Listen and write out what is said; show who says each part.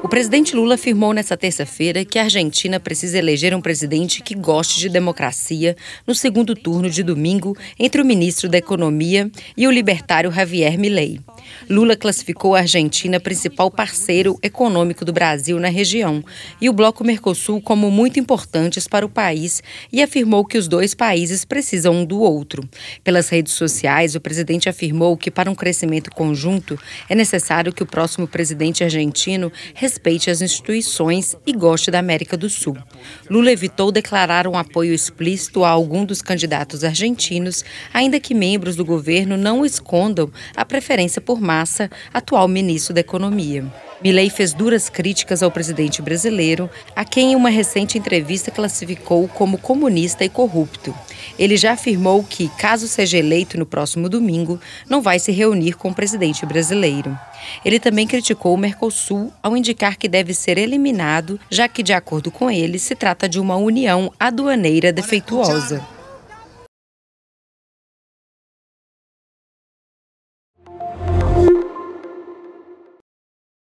Speaker 1: O presidente Lula afirmou nesta terça-feira que a Argentina precisa eleger um presidente que goste de democracia no segundo turno de domingo entre o ministro da Economia e o libertário Javier Milei. Lula classificou a Argentina principal parceiro econômico do Brasil na região e o bloco Mercosul como muito importantes para o país e afirmou que os dois países precisam um do outro. Pelas redes sociais, o presidente afirmou que para um crescimento conjunto é necessário que o próximo presidente argentino respeite as instituições e goste da América do Sul. Lula evitou declarar um apoio explícito a algum dos candidatos argentinos, ainda que membros do governo não escondam a preferência por Massa, atual ministro da Economia. Milley fez duras críticas ao presidente brasileiro, a quem em uma recente entrevista classificou como comunista e corrupto. Ele já afirmou que, caso seja eleito no próximo domingo, não vai se reunir com o presidente brasileiro. Ele também criticou o Mercosul ao indicar que deve ser eliminado, já que, de acordo com ele, se trata de uma união aduaneira defeituosa.